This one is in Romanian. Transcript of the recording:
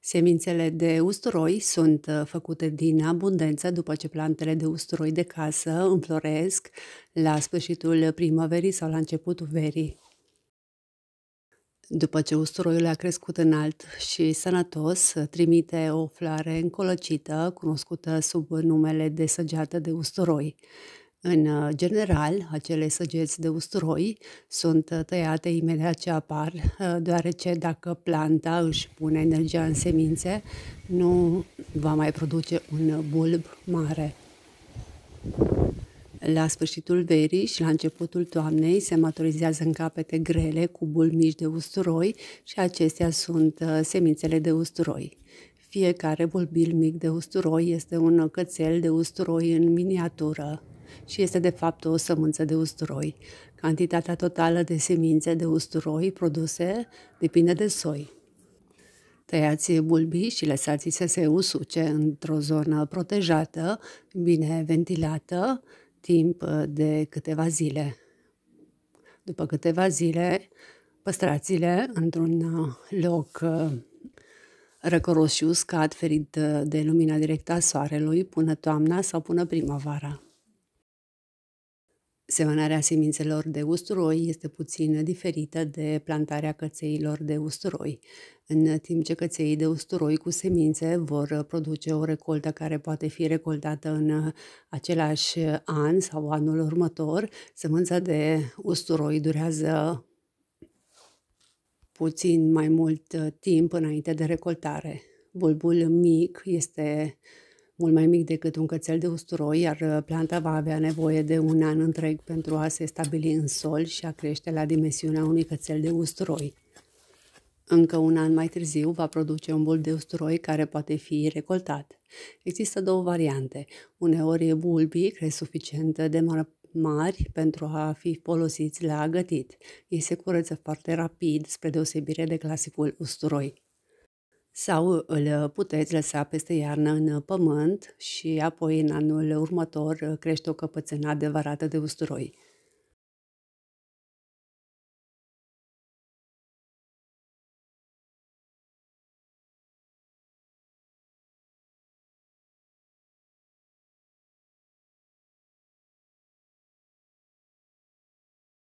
Semințele de usturoi sunt uh, făcute din abundență după ce plantele de usturoi de casă înfloresc la sfârșitul primăverii sau la începutul verii. După ce usturoiul a crescut înalt și sănătos, trimite o floare încolăcită, cunoscută sub numele de săgeată de usturoi. În uh, general, acele săgeți de usturoi sunt uh, tăiate imediat ce apar, uh, deoarece dacă planta își pune energia în semințe, nu va mai produce un bulb mare. La sfârșitul verii și la începutul toamnei se maturizează în capete grele cu mici de usturoi și acestea sunt semințele de usturoi. Fiecare bulbil mic de usturoi este un cățel de usturoi în miniatură și este de fapt o sămânță de usturoi. Cantitatea totală de semințe de usturoi produse depinde de soi. Tăiați bulbii și lăsați să se usuce într-o zonă protejată, bine ventilată, timp uh, de câteva zile. După câteva zile, păstrați-le într-un uh, loc uh, răcoros și uscat, ferit de lumina directă a soarelui, până toamna sau până primăvara. Semănarea semințelor de usturoi este puțin diferită de plantarea cățeilor de usturoi, în timp ce căței de usturoi cu semințe vor produce o recoltă care poate fi recoltată în același an sau anul următor. semânța de usturoi durează puțin mai mult timp înainte de recoltare. Bulbul mic este mult mai mic decât un cățel de usturoi, iar uh, planta va avea nevoie de un an întreg pentru a se stabili în sol și a crește la dimensiunea unui cățel de usturoi. Încă un an mai târziu va produce un bulb de usturoi care poate fi recoltat. Există două variante. Uneori bulbii cresc suficient de mari pentru a fi folosiți la gătit. Ei se curăță foarte rapid, spre deosebire de clasicul usturoi sau uh, îl uh, puteți lăsa peste iarnă în uh, pământ și apoi în anul următor crește o căpățână adevărată de usturoi.